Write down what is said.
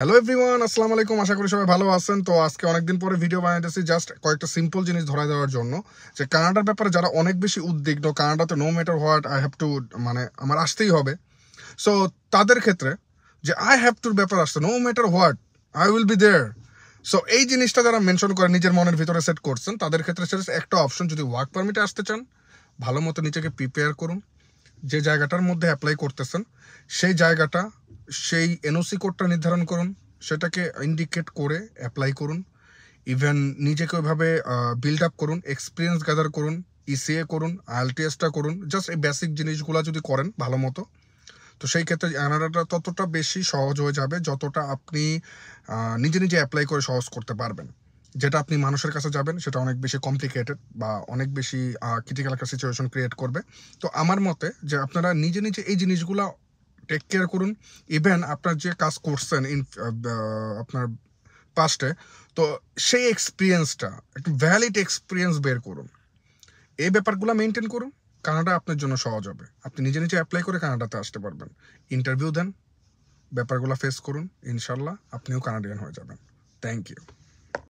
hello everyone আসসালামু আলাইকুম আশা করি সবাই ভালো আছেন তো আজকে অনেকদিন পরে ভিডিও বানাইতেছি জাস্ট কয়েকটা সিম্পল জিনিস ধরা দেওয়ার জন্য যে কানাডার ব্যাপারে যারা অনেক বেশি উদ্বিগ্ন কানাডাতে no matter what I have to মানে আমার আসতেই হবে সো তাদের ক্ষেত্রে যে আই হ্যাভ টুর ব্যাপার আসছে no matter what I will be there so এই জিনিসটা যারা মেনশন করে নিজের মনের ভিতরে সেট করছেন তাদের ক্ষেত্রে সেটা একটা অপশন যদি ওয়ার্ক পারমিটে আসতে চান ভালো মতো নিজেকে প্রিপেয়ার করুন যে জায়গাটার মধ্যে অ্যাপ্লাই করতেছেন সেই জায়গাটা সেই এনওসি কোডটা নির্ধারণ করুন সেটাকে ইন্ডিকেট করে অ্যাপ্লাই করুন ইভেন নিজেকে ওইভাবে বিল্ড আপ করুন এক্সপিরিয়েন্স গ্যাদার করুন ইসিএ e করুন আইএলটিএসটা করুন জাস্ট এই বেসিক জিনিসগুলো যদি করেন ভালো মতো তো সেই ক্ষেত্রে কানাডাটা ততটা বেশি সহজ হয়ে যাবে যতটা আপনি নিজে নিজে অ্যাপ্লাই করে সহজ করতে পারবেন যেটা আপনি মানুষের কাছে যাবেন সেটা অনেক বেশি কমপ্লিকেটেড বা অনেক বেশি ক্রিটিক্যাল একটা সিচুয়েশন ক্রিয়েট করবে তো আমার মতে যে আপনারা নিজে নিজে এই জিনিসগুলো টেক কেয়ার করুন ইভেন আপনার যে কাজ করছেন ইন আপনার পাস্টে তো সেই এক্সপিরিয়েন্সটা একটু ভ্যালিড এক্সপিরিয়েন্স বের করুন এই ব্যাপারগুলো মেনটেন করুন কানাডা আপনার জন্য সহজ হবে আপনি নিজে নিজে অ্যাপ্লাই করে কানাডাতে আসতে পারবেন ইন্টারভিউ দেন ব্যাপারগুলো ফেস করুন ইনশাল্লাহ আপনিও কানাডিয়ান হয়ে যাবেন থ্যাংক ইউ